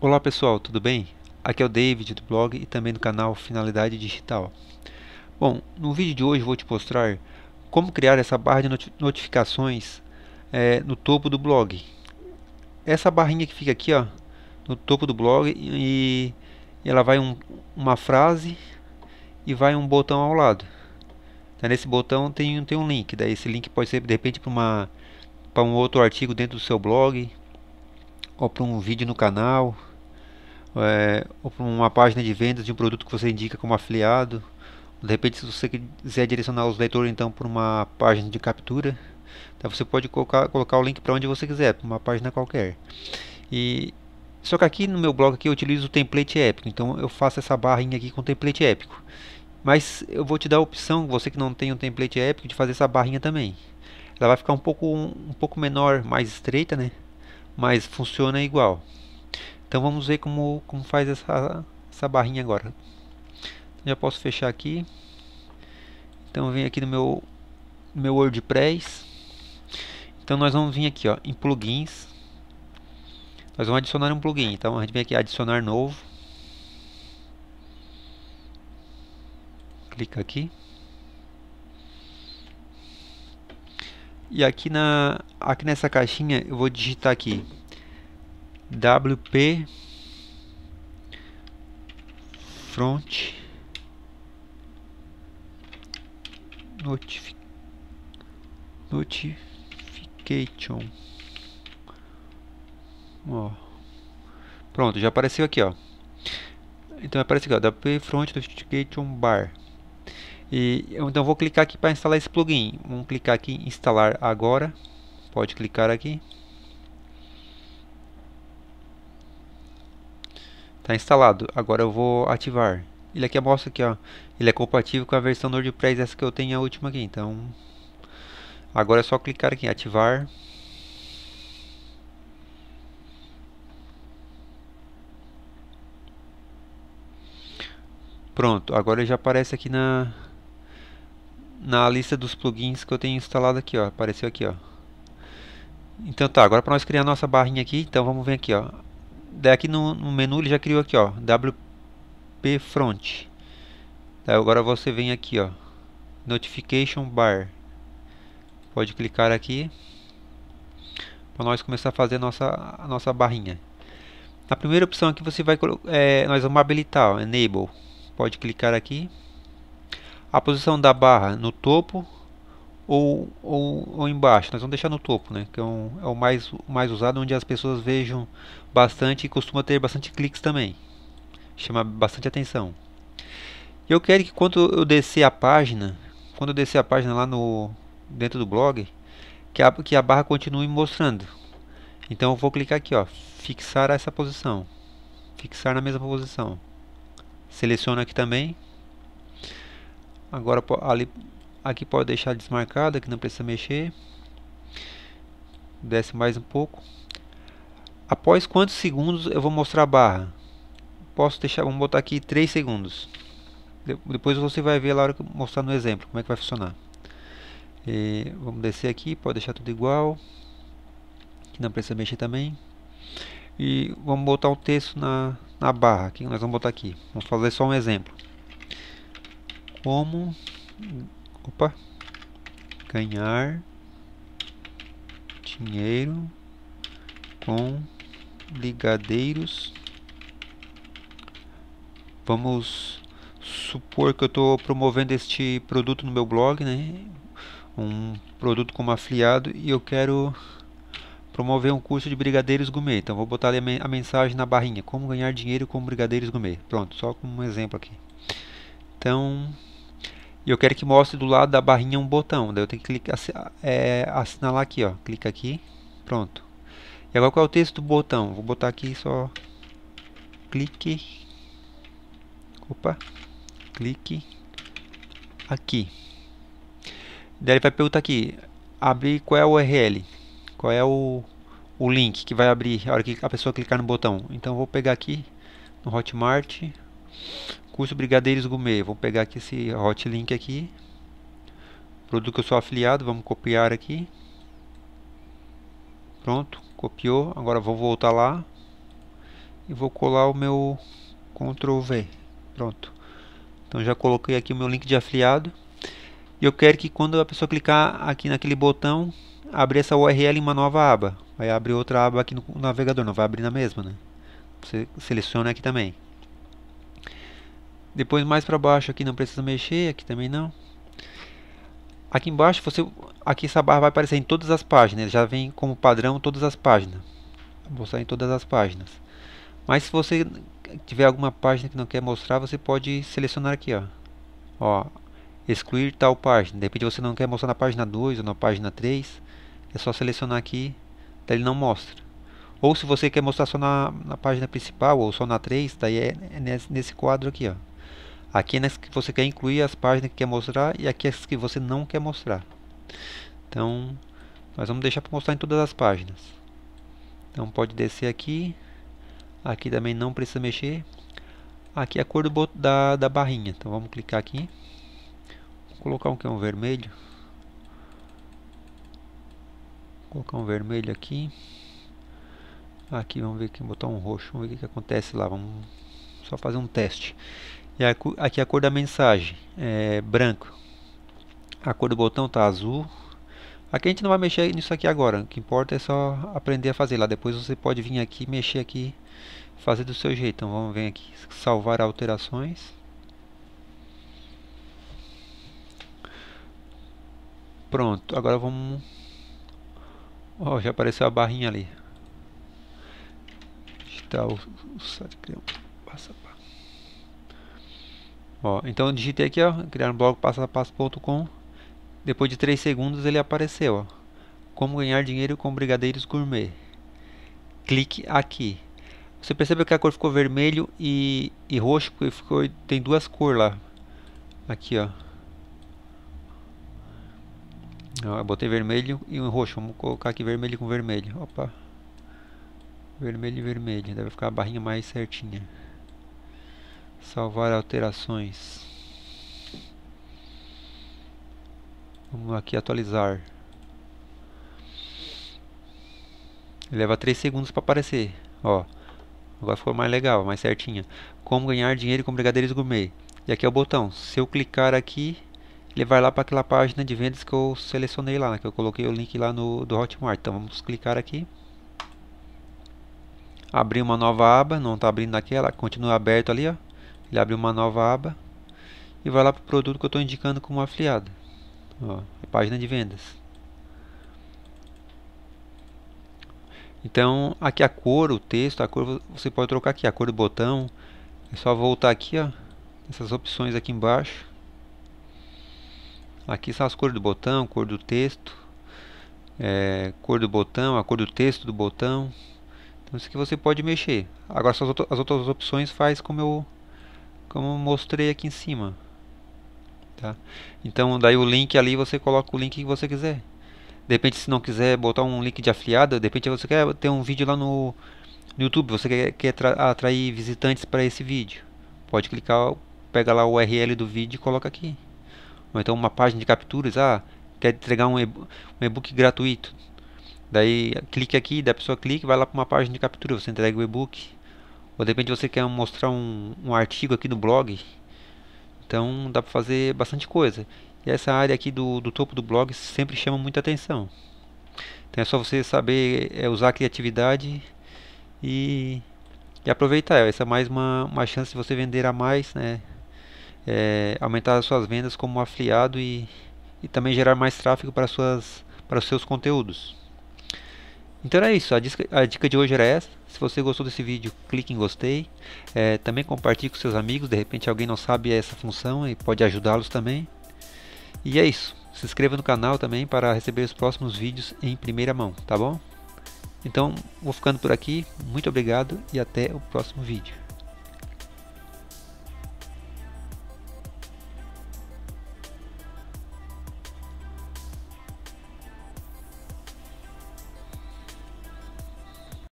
Olá pessoal, tudo bem? Aqui é o David do blog e também do canal Finalidade Digital. Bom, no vídeo de hoje vou te mostrar como criar essa barra de notificações é, no topo do blog. Essa barrinha que fica aqui ó, no topo do blog e ela vai um, uma frase e vai um botão ao lado. Então, nesse botão tem, tem um link, daí esse link pode ser de repente para um outro artigo dentro do seu blog ou para um vídeo no canal é, uma página de vendas de um produto que você indica como afiliado. De repente, se você quiser direcionar os leitores então para uma página de captura, então, você pode colocar, colocar o link para onde você quiser, para uma página qualquer. E só que aqui no meu blog aqui eu utilizo o template épico, então eu faço essa barrinha aqui com o template épico. Mas eu vou te dar a opção, você que não tem um template épico, de fazer essa barrinha também. Ela vai ficar um pouco um pouco menor, mais estreita, né? Mas funciona igual. Então vamos ver como, como faz essa, essa barrinha agora. Já posso fechar aqui. Então vem aqui no meu, meu WordPress. Então nós vamos vir aqui ó, em plugins. Nós vamos adicionar um plugin. Então a gente vem aqui adicionar novo. Clica aqui. E aqui, na, aqui nessa caixinha eu vou digitar aqui wp front notification ó pronto já apareceu aqui ó então aparece aqui ó wp front notification bar e então vou clicar aqui para instalar esse plugin vamos clicar aqui instalar agora pode clicar aqui Está instalado. Agora eu vou ativar. Ele aqui mostra aqui ó, ele é compatível com a versão WordPress essa que eu tenho a última aqui. Então, agora é só clicar aqui em ativar. Pronto, agora já aparece aqui na na lista dos plugins que eu tenho instalado aqui, ó, apareceu aqui, ó. Então tá, agora para nós criar nossa barrinha aqui, então vamos ver aqui, ó daqui no, no, menu ele já criou aqui, ó, WP Front. Tá, agora você vem aqui, ó, Notification Bar. Pode clicar aqui para nós começar a fazer a nossa, a nossa barrinha. Na primeira opção aqui você vai é, nós vamos habilitar, ó, Enable. Pode clicar aqui. A posição da barra no topo ou, ou, ou embaixo. Nós vamos deixar no topo, né? Que é, um, é o mais, mais usado, onde as pessoas vejam bastante e costuma ter bastante cliques também. Chama bastante atenção. Eu quero que quando eu descer a página, quando eu descer a página lá no dentro do blog, que a, que a barra continue mostrando. Então eu vou clicar aqui, ó, fixar essa posição. Fixar na mesma posição. Seleciono aqui também. Agora ali Aqui pode deixar desmarcada, que não precisa mexer. Desce mais um pouco. Após quantos segundos eu vou mostrar a barra? Posso deixar, vamos botar aqui 3 segundos. Depois você vai ver lá hora que eu mostrar no exemplo como é que vai funcionar. E é, vamos descer aqui, pode deixar tudo igual. Aqui não precisa mexer também. E vamos botar um texto na, na barra, que nós vamos botar aqui. Vamos fazer só um exemplo. Como Opa. Ganhar dinheiro com ligadeiros. Vamos supor que eu estou promovendo este produto no meu blog, né? Um produto como afiliado e eu quero promover um curso de brigadeiros gourmet. Então vou botar ali a mensagem na barrinha, como ganhar dinheiro com brigadeiros gourmet. Pronto, só como um exemplo aqui. Então, e eu quero que mostre do lado da barrinha um botão. Daí eu tenho que clicar, é, assinalar aqui, ó. Clica aqui, pronto. E agora qual é o texto do botão? Vou botar aqui só clique. Opa. Clique aqui. Daí ele vai perguntar aqui, abrir qual é o URL, qual é o, o link que vai abrir a hora que a pessoa clicar no botão. Então vou pegar aqui no Hotmart, Curso Brigadeiros Gourmet. Vamos pegar aqui esse hotlink aqui. Produto que eu sou afiliado, vamos copiar aqui. Pronto, copiou. Agora vou voltar lá e vou colar o meu Ctrl V. Pronto. Então já coloquei aqui o meu link de afiliado. E eu quero que quando a pessoa clicar aqui naquele botão, abrir essa URL em uma nova aba. Vai abrir outra aba aqui no navegador, não vai abrir na mesma, né? Você seleciona aqui também. Depois mais para baixo aqui não precisa mexer, aqui também não. Aqui embaixo, você, aqui essa barra vai aparecer em todas as páginas, né? já vem como padrão todas as páginas. Vou mostrar em todas as páginas. Mas se você tiver alguma página que não quer mostrar, você pode selecionar aqui, ó. ó excluir tal página. De você não quer mostrar na página 2 ou na página 3, é só selecionar aqui, daí ele não mostra. Ou se você quer mostrar só na, na página principal ou só na 3, daí é, é nesse, nesse quadro aqui, ó. Aqui nas que você quer incluir as páginas que quer mostrar e aqui é as que você não quer mostrar. Então, nós vamos deixar para mostrar em todas as páginas. Então pode descer aqui. Aqui também não precisa mexer. Aqui é a cor do, da, da barrinha. Então vamos clicar aqui. Vou colocar um que é um vermelho. Vou colocar um vermelho aqui. Aqui vamos ver que botar um roxo. Vamos ver o que, que acontece lá. Vamos só fazer um teste. E aqui a cor da mensagem é branco. A cor do botão está azul. Aqui a gente não vai mexer nisso aqui agora. O que importa é só aprender a fazer lá. Depois você pode vir aqui, mexer aqui, fazer do seu jeito. Então vamos vir aqui, salvar alterações. Pronto, agora vamos... Oh, já apareceu a barrinha ali. Está o... Passa Ó, então eu digitei aqui, ó, criar um blog passo a passo.com. Depois de 3 segundos ele apareceu, ó. Como ganhar dinheiro com brigadeiros gourmet. Clique aqui. Você percebeu que a cor ficou vermelho e, e roxo, porque ficou, tem duas cores lá. Aqui, ó. ó. Eu botei vermelho e um roxo. Vamos colocar aqui vermelho com vermelho. Opa. Vermelho e vermelho. Deve ficar a barrinha mais certinha salvar alterações. Vamos aqui atualizar. Leva 3 segundos para aparecer. Ó, agora ficou mais legal, mais certinha. Como ganhar dinheiro com brigadeiros gourmet. E aqui é o botão. Se eu clicar aqui, ele vai lá para aquela página de vendas que eu selecionei lá, né, que eu coloquei o link lá no do Hotmart. Então vamos clicar aqui. Abrir uma nova aba, não está abrindo naquela, continua aberto ali, ó ele abre uma nova aba e vai lá para o produto que eu estou indicando como afiliado. Ó, é página de vendas. Então, aqui a cor, o texto, a cor você pode trocar aqui, a cor do botão. É só voltar aqui, ó, essas opções aqui embaixo. Aqui são as cores do botão, cor do texto, é, cor do botão, a cor do texto do botão. Então, isso aqui você pode mexer. Agora, as outras opções faz como eu como mostrei aqui em cima. Tá? Então, daí o link ali, você coloca o link que você quiser. De repente, se não quiser botar um link de afiliado, de repente você quer ter um vídeo lá no, no YouTube, você quer, quer atrair visitantes para esse vídeo. Pode clicar, pega lá o URL do vídeo e coloca aqui. Ou então uma página de capturas, ah, quer entregar um e-book um gratuito. Daí clique aqui, da pessoa clique, vai lá para uma página de captura, você entrega o e-book. Ou de repente você quer mostrar um, um artigo aqui no blog. Então dá para fazer bastante coisa. E essa área aqui do, do topo do blog sempre chama muita atenção. Então é só você saber é, usar a criatividade e, e, aproveitar. Essa é mais uma, uma chance de você vender a mais, né? É, aumentar as suas vendas como afiliado e, e também gerar mais tráfego para, suas, para os seus conteúdos. Então é isso, a dica, a dica de hoje era essa. Se você gostou desse vídeo, clique em gostei. É, também compartilhe com seus amigos, de repente alguém não sabe essa função e pode ajudá-los também. E é isso. Se inscreva no canal também para receber os próximos vídeos em primeira mão, tá bom? Então, vou ficando por aqui. Muito obrigado e até o próximo vídeo.